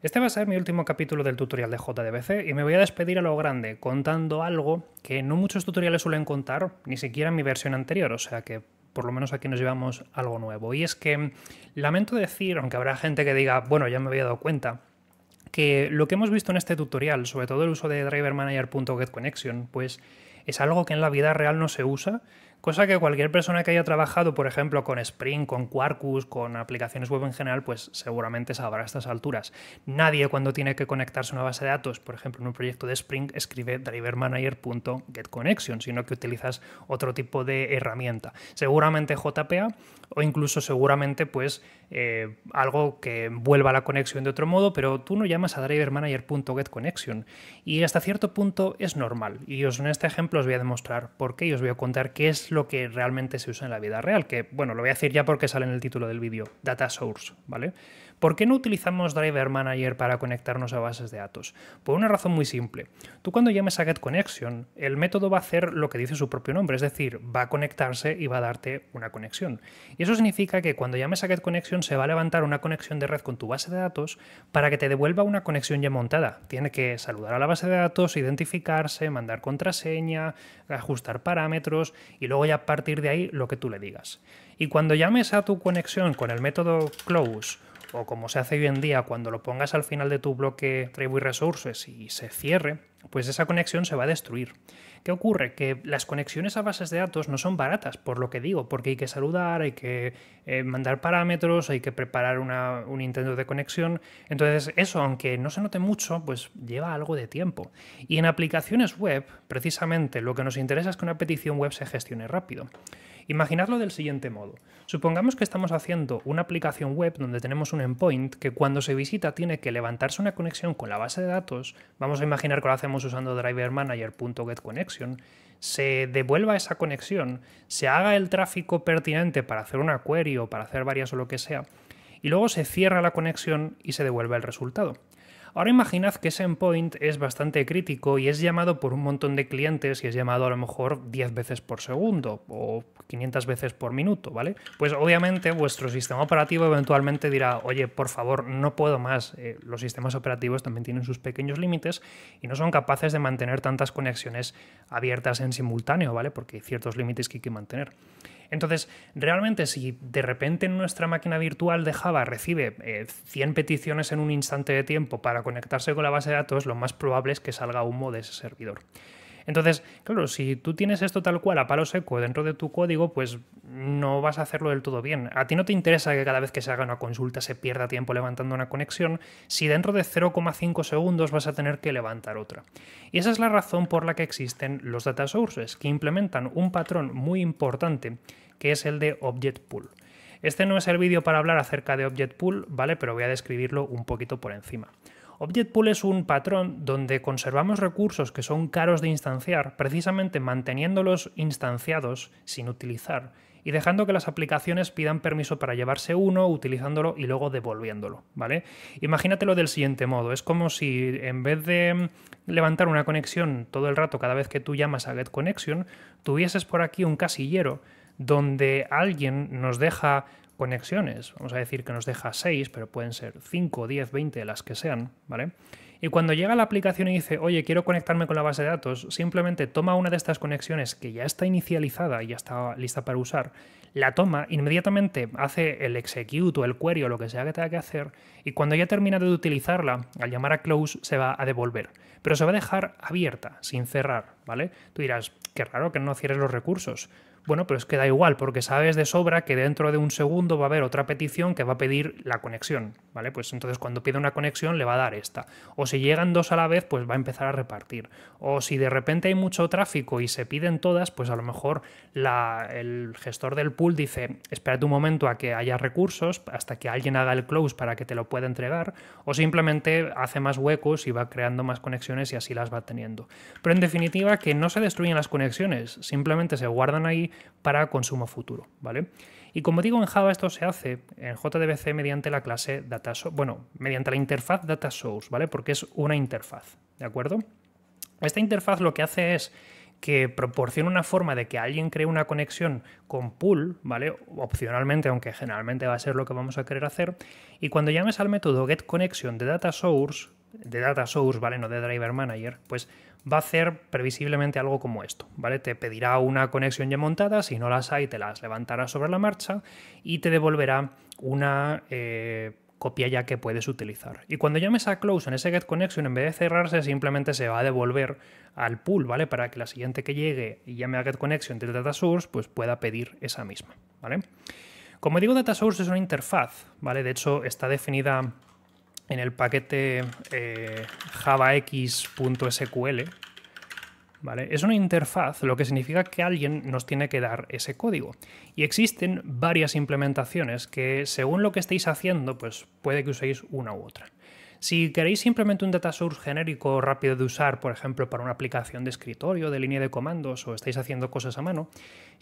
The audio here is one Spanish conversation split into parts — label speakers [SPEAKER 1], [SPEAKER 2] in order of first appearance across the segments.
[SPEAKER 1] Este va a ser mi último capítulo del tutorial de JDBC y me voy a despedir a lo grande contando algo que no muchos tutoriales suelen contar, ni siquiera en mi versión anterior, o sea que por lo menos aquí nos llevamos algo nuevo. Y es que lamento decir, aunque habrá gente que diga, bueno, ya me había dado cuenta, que lo que hemos visto en este tutorial, sobre todo el uso de drivermanager.getConnection, pues es algo que en la vida real no se usa Cosa que cualquier persona que haya trabajado, por ejemplo, con Spring, con Quarkus, con aplicaciones web en general, pues seguramente sabrá a estas alturas. Nadie cuando tiene que conectarse a una base de datos, por ejemplo, en un proyecto de Spring, escribe drivermanager.getConnection, sino que utilizas otro tipo de herramienta. Seguramente JPA o incluso seguramente pues eh, algo que vuelva la conexión de otro modo, pero tú no llamas a drivermanager.getConnection. Y hasta cierto punto es normal. Y os en este ejemplo os voy a demostrar por qué y os voy a contar qué es lo que realmente se usa en la vida real, que, bueno, lo voy a decir ya porque sale en el título del vídeo, data source, ¿vale? ¿Por qué no utilizamos Driver Manager para conectarnos a bases de datos? Por una razón muy simple. Tú cuando llames a getConnection, el método va a hacer lo que dice su propio nombre, es decir, va a conectarse y va a darte una conexión. Y eso significa que cuando llames a getConnection se va a levantar una conexión de red con tu base de datos para que te devuelva una conexión ya montada. Tiene que saludar a la base de datos, identificarse, mandar contraseña, ajustar parámetros y luego ya a partir de ahí lo que tú le digas. Y cuando llames a tu conexión con el método close o como se hace hoy en día, cuando lo pongas al final de tu bloque Tribute Resources y se cierre, pues esa conexión se va a destruir. ¿Qué ocurre? Que las conexiones a bases de datos no son baratas, por lo que digo, porque hay que saludar, hay que eh, mandar parámetros, hay que preparar un intento de conexión. Entonces, eso, aunque no se note mucho, pues lleva algo de tiempo. Y en aplicaciones web, precisamente, lo que nos interesa es que una petición web se gestione rápido. Imaginarlo del siguiente modo. Supongamos que estamos haciendo una aplicación web donde tenemos un endpoint que cuando se visita tiene que levantarse una conexión con la base de datos. Vamos a imaginar que lo hacemos usando driverManager.getConnection se devuelva esa conexión, se haga el tráfico pertinente para hacer una query o para hacer varias o lo que sea, y luego se cierra la conexión y se devuelve el resultado. Ahora imaginad que ese endpoint es bastante crítico y es llamado por un montón de clientes y es llamado a lo mejor 10 veces por segundo o 500 veces por minuto, ¿vale? Pues obviamente vuestro sistema operativo eventualmente dirá, oye, por favor, no puedo más. Eh, los sistemas operativos también tienen sus pequeños límites y no son capaces de mantener tantas conexiones abiertas en simultáneo, ¿vale? Porque hay ciertos límites que hay que mantener. Entonces, realmente si de repente nuestra máquina virtual de Java recibe 100 eh, peticiones en un instante de tiempo para conectarse con la base de datos, lo más probable es que salga humo de ese servidor. Entonces, claro, si tú tienes esto tal cual a palo seco dentro de tu código, pues no vas a hacerlo del todo bien. A ti no te interesa que cada vez que se haga una consulta se pierda tiempo levantando una conexión, si dentro de 0,5 segundos vas a tener que levantar otra. Y esa es la razón por la que existen los data sources, que implementan un patrón muy importante, que es el de object pool. Este no es el vídeo para hablar acerca de object pool, ¿vale? Pero voy a describirlo un poquito por encima. Object Pool es un patrón donde conservamos recursos que son caros de instanciar, precisamente manteniéndolos instanciados sin utilizar y dejando que las aplicaciones pidan permiso para llevarse uno, utilizándolo y luego devolviéndolo, ¿vale? Imagínatelo del siguiente modo, es como si en vez de levantar una conexión todo el rato cada vez que tú llamas a GetConnection, tuvieses por aquí un casillero donde alguien nos deja conexiones, vamos a decir que nos deja 6, pero pueden ser 5, 10, 20, las que sean, ¿vale? Y cuando llega la aplicación y dice, oye, quiero conectarme con la base de datos, simplemente toma una de estas conexiones que ya está inicializada y ya está lista para usar, la toma, inmediatamente hace el execute o el query o lo que sea que tenga que hacer, y cuando ya termina de utilizarla, al llamar a close se va a devolver, pero se va a dejar abierta, sin cerrar, ¿vale? Tú dirás, qué raro que no cierres los recursos. Bueno, pero es que da igual, porque sabes de sobra que dentro de un segundo va a haber otra petición que va a pedir la conexión, ¿vale? Pues entonces cuando pide una conexión le va a dar esta. O si llegan dos a la vez, pues va a empezar a repartir. O si de repente hay mucho tráfico y se piden todas, pues a lo mejor el gestor del pool dice, espérate un momento a que haya recursos, hasta que alguien haga el close para que te lo pueda entregar, o simplemente hace más huecos y va creando más conexiones y así las va teniendo. Pero en definitiva, que no se destruyen las conexiones, simplemente se guardan ahí para consumo futuro, ¿vale? Y como digo, en Java esto se hace en JDBC mediante la clase DataSource, bueno, mediante la interfaz DataSource, ¿vale? Porque es una interfaz, ¿de acuerdo? Esta interfaz lo que hace es que proporciona una forma de que alguien cree una conexión con pool, ¿vale? Opcionalmente, aunque generalmente va a ser lo que vamos a querer hacer. Y cuando llames al método getConnection de DataSource, de Data Source, ¿vale? No de Driver Manager, pues va a hacer previsiblemente algo como esto, ¿vale? Te pedirá una conexión ya montada, si no las hay te las levantará sobre la marcha y te devolverá una eh, copia ya que puedes utilizar. Y cuando llames a close en ese get connection, en vez de cerrarse, simplemente se va a devolver al pool, ¿vale? Para que la siguiente que llegue y llame a get connection de data source, pues pueda pedir esa misma, ¿vale? Como digo, data source es una interfaz, ¿vale? De hecho, está definida en el paquete eh, javax.sql. ¿Vale? Es una interfaz, lo que significa que alguien nos tiene que dar ese código. Y existen varias implementaciones que, según lo que estéis haciendo, pues puede que uséis una u otra. Si queréis simplemente un data source genérico rápido de usar, por ejemplo, para una aplicación de escritorio, de línea de comandos o estáis haciendo cosas a mano,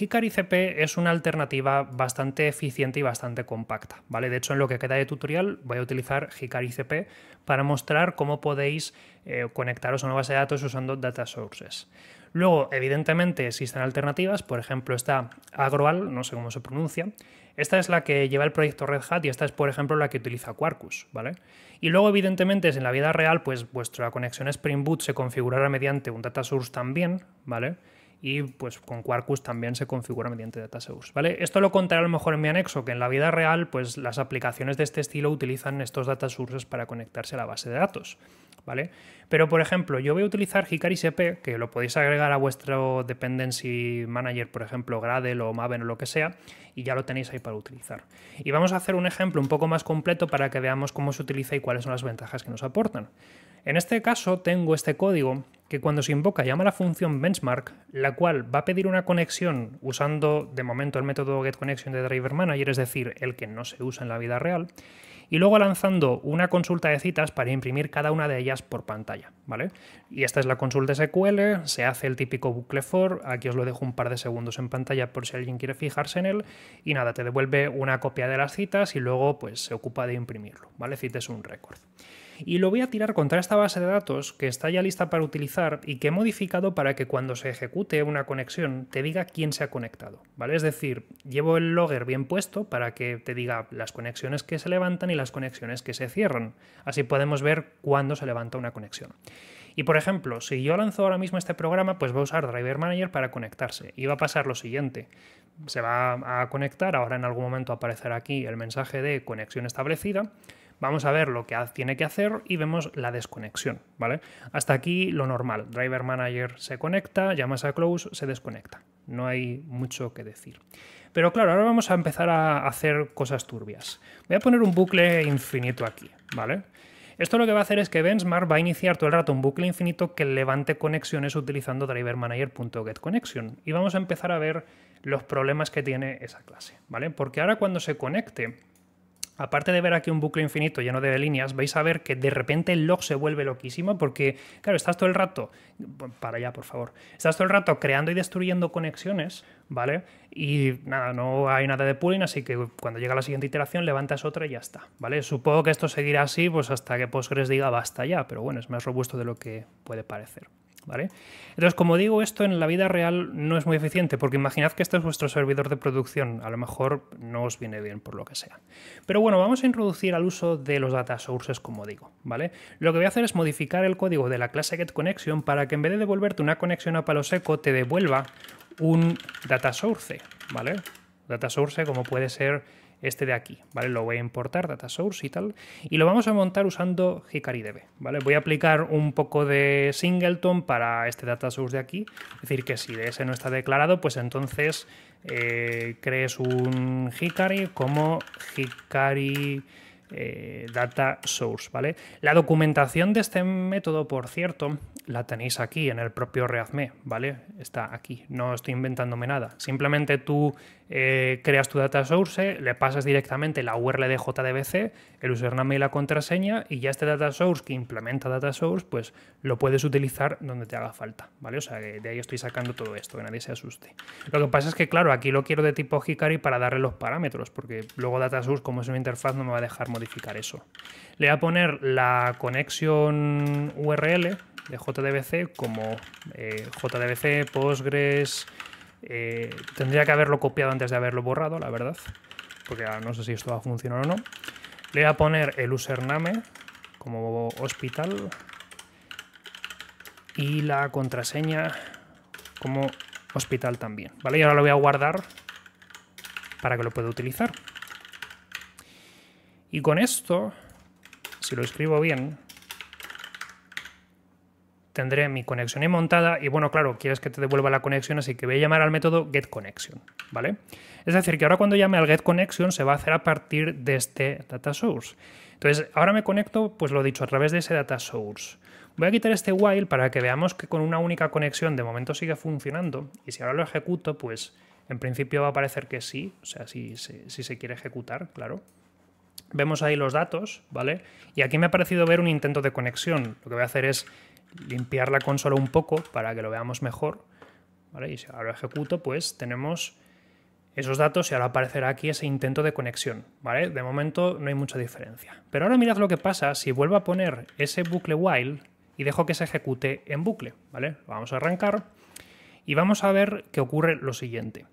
[SPEAKER 1] Hikari CP es una alternativa bastante eficiente y bastante compacta, ¿vale? De hecho, en lo que queda de tutorial voy a utilizar Hikari CP para mostrar cómo podéis eh, conectaros a una base de datos usando data sources. Luego, evidentemente, existen alternativas, por ejemplo, está Agroal, no sé cómo se pronuncia. Esta es la que lleva el proyecto Red Hat y esta es, por ejemplo, la que utiliza Quarkus, ¿vale? Y luego, evidentemente, en la vida real, pues vuestra conexión Spring Boot se configurará mediante un data source también, ¿vale? y pues con Quarkus también se configura mediante DataSource. ¿vale? Esto lo contaré a lo mejor en mi anexo, que en la vida real pues las aplicaciones de este estilo utilizan estos DataSources para conectarse a la base de datos. ¿vale? Pero por ejemplo, yo voy a utilizar Hikari CP, que lo podéis agregar a vuestro Dependency Manager, por ejemplo, Gradle o Maven o lo que sea, y ya lo tenéis ahí para utilizar. Y vamos a hacer un ejemplo un poco más completo para que veamos cómo se utiliza y cuáles son las ventajas que nos aportan. En este caso tengo este código que cuando se invoca llama la función benchmark, la cual va a pedir una conexión usando de momento el método getConnection de DriverManager, es decir, el que no se usa en la vida real, y luego lanzando una consulta de citas para imprimir cada una de ellas por pantalla, ¿vale? Y esta es la consulta SQL, se hace el típico bucle for, aquí os lo dejo un par de segundos en pantalla por si alguien quiere fijarse en él, y nada, te devuelve una copia de las citas y luego pues se ocupa de imprimirlo, ¿vale? un récord y lo voy a tirar contra esta base de datos que está ya lista para utilizar y que he modificado para que cuando se ejecute una conexión te diga quién se ha conectado, ¿vale? Es decir, llevo el logger bien puesto para que te diga las conexiones que se levantan y las conexiones que se cierran. Así podemos ver cuándo se levanta una conexión. Y por ejemplo, si yo lanzo ahora mismo este programa, pues va a usar Driver Manager para conectarse y va a pasar lo siguiente. Se va a conectar, ahora en algún momento aparecerá aquí el mensaje de conexión establecida Vamos a ver lo que tiene que hacer y vemos la desconexión, ¿vale? Hasta aquí lo normal. Driver Manager se conecta, llamas a close, se desconecta. No hay mucho que decir. Pero claro, ahora vamos a empezar a hacer cosas turbias. Voy a poner un bucle infinito aquí, ¿vale? Esto lo que va a hacer es que Benchmark va a iniciar todo el rato un bucle infinito que levante conexiones utilizando drivermanager.getConnection. Y vamos a empezar a ver los problemas que tiene esa clase, ¿vale? Porque ahora cuando se conecte, aparte de ver aquí un bucle infinito lleno de líneas, vais a ver que de repente el log se vuelve loquísimo porque, claro, estás todo el rato, para allá, por favor, estás todo el rato creando y destruyendo conexiones, ¿vale? Y nada, no hay nada de pooling, así que cuando llega la siguiente iteración levantas otra y ya está, ¿vale? Supongo que esto seguirá así pues hasta que Postgres diga basta ya, pero bueno, es más robusto de lo que puede parecer. ¿Vale? Entonces, como digo, esto en la vida real no es muy eficiente, porque imaginad que este es vuestro servidor de producción, a lo mejor no os viene bien por lo que sea. Pero bueno, vamos a introducir al uso de los data sources, como digo, ¿vale? Lo que voy a hacer es modificar el código de la clase getConnection para que en vez de devolverte una conexión a palo seco, te devuelva un data source, ¿vale? Data source como puede ser este de aquí, ¿vale? Lo voy a importar, data source y tal, y lo vamos a montar usando HikariDB. ¿vale? Voy a aplicar un poco de singleton para este data source de aquí, es decir, que si de ese no está declarado, pues entonces eh, crees un Hikari como hikari eh, data source, ¿vale? La documentación de este método, por cierto, la tenéis aquí en el propio Readme, ¿vale? Está aquí, no estoy inventándome nada. Simplemente tú eh, creas tu data source, le pasas directamente la URL de JDBC, el username y la contraseña, y ya este data source que implementa data source, pues lo puedes utilizar donde te haga falta, ¿vale? O sea, de ahí estoy sacando todo esto, que nadie se asuste. Lo que pasa es que, claro, aquí lo quiero de tipo Hikari para darle los parámetros, porque luego data source, como es una interfaz, no me va a dejar modificar eso. Le voy a poner la conexión URL, de JDBC como eh, JDBC, Postgres. Eh, tendría que haberlo copiado antes de haberlo borrado, la verdad, porque no sé si esto va a funcionar o no. Le voy a poner el username como hospital y la contraseña como hospital también, ¿vale? Y ahora lo voy a guardar para que lo pueda utilizar. Y con esto, si lo escribo bien, tendré mi conexión ahí montada y bueno, claro, quieres que te devuelva la conexión, así que voy a llamar al método getConnection, ¿vale? Es decir, que ahora cuando llame al getConnection se va a hacer a partir de este data source. Entonces, ahora me conecto, pues lo dicho, a través de ese data source. Voy a quitar este while para que veamos que con una única conexión de momento sigue funcionando y si ahora lo ejecuto, pues en principio va a parecer que sí, o sea, si, si se quiere ejecutar, claro vemos ahí los datos, ¿vale? Y aquí me ha parecido ver un intento de conexión. Lo que voy a hacer es limpiar la consola un poco para que lo veamos mejor, Y si ahora lo ejecuto, pues tenemos esos datos y ahora aparecerá aquí ese intento de conexión, ¿vale? De momento no hay mucha diferencia. Pero ahora mirad lo que pasa si vuelvo a poner ese bucle while y dejo que se ejecute en bucle, ¿vale? vamos a arrancar y vamos a ver qué ocurre lo siguiente.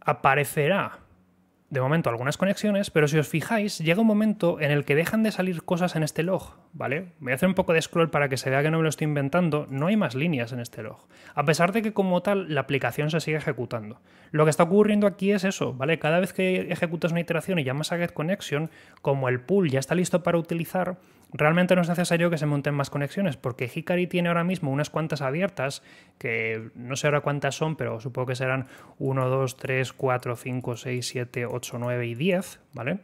[SPEAKER 1] Aparecerá de momento algunas conexiones, pero si os fijáis, llega un momento en el que dejan de salir cosas en este log, ¿vale? Voy a hacer un poco de scroll para que se vea que no me lo estoy inventando, no hay más líneas en este log, a pesar de que como tal la aplicación se sigue ejecutando. Lo que está ocurriendo aquí es eso, ¿vale? Cada vez que ejecutas una iteración y llamas a GetConnection, como el pool ya está listo para utilizar, Realmente no es necesario que se monten más conexiones, porque Hikari tiene ahora mismo unas cuantas abiertas, que no sé ahora cuántas son, pero supongo que serán 1, 2, 3, 4, 5, 6, 7, 8, 9 y 10, ¿vale?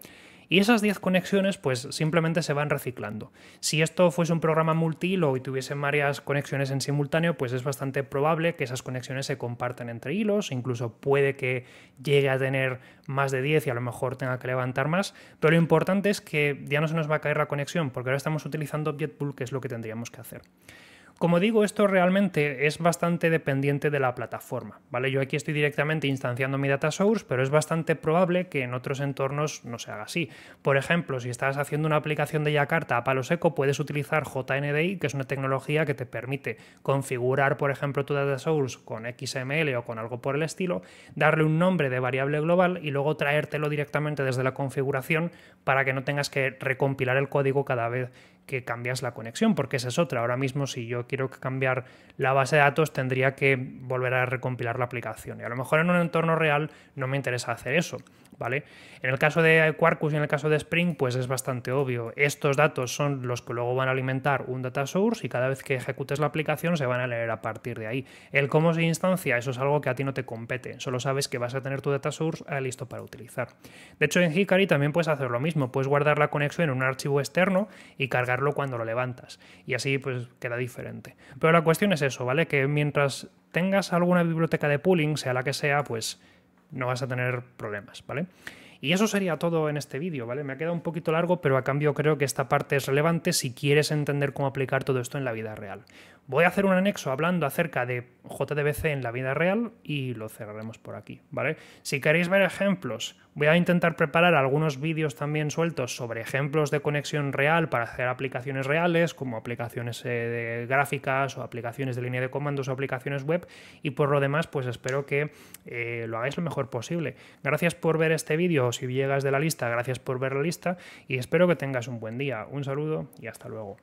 [SPEAKER 1] Y esas 10 conexiones pues simplemente se van reciclando. Si esto fuese un programa multihilo y tuviesen varias conexiones en simultáneo, pues es bastante probable que esas conexiones se compartan entre hilos, incluso puede que llegue a tener más de 10 y a lo mejor tenga que levantar más, pero lo importante es que ya no se nos va a caer la conexión porque ahora estamos utilizando Pool, que es lo que tendríamos que hacer. Como digo, esto realmente es bastante dependiente de la plataforma, ¿vale? Yo aquí estoy directamente instanciando mi data source, pero es bastante probable que en otros entornos no se haga así. Por ejemplo, si estás haciendo una aplicación de Yakarta a palo seco, puedes utilizar JNDI, que es una tecnología que te permite configurar, por ejemplo, tu data source con XML o con algo por el estilo, darle un nombre de variable global y luego traértelo directamente desde la configuración para que no tengas que recompilar el código cada vez que cambias la conexión, porque esa es otra. Ahora mismo, si yo quiero cambiar la base de datos, tendría que volver a recompilar la aplicación. Y a lo mejor en un entorno real no me interesa hacer eso. ¿Vale? En el caso de Quarkus y en el caso de Spring, pues es bastante obvio. Estos datos son los que luego van a alimentar un data source y cada vez que ejecutes la aplicación se van a leer a partir de ahí. El cómo se instancia, eso es algo que a ti no te compete. Solo sabes que vas a tener tu data source ah, listo para utilizar. De hecho, en Hikari también puedes hacer lo mismo. Puedes guardar la conexión en un archivo externo y cargar cuando lo levantas. Y así pues queda diferente. Pero la cuestión es eso, ¿vale? Que mientras tengas alguna biblioteca de pooling, sea la que sea, pues no vas a tener problemas, ¿vale? Y eso sería todo en este vídeo, ¿vale? Me ha quedado un poquito largo, pero a cambio creo que esta parte es relevante si quieres entender cómo aplicar todo esto en la vida real. Voy a hacer un anexo hablando acerca de JDBC en la vida real y lo cerraremos por aquí, ¿vale? Si queréis ver ejemplos, voy a intentar preparar algunos vídeos también sueltos sobre ejemplos de conexión real para hacer aplicaciones reales, como aplicaciones eh, gráficas o aplicaciones de línea de comandos o aplicaciones web. Y por lo demás, pues espero que eh, lo hagáis lo mejor posible. Gracias por ver este vídeo, si llegas de la lista, gracias por ver la lista y espero que tengas un buen día. Un saludo y hasta luego.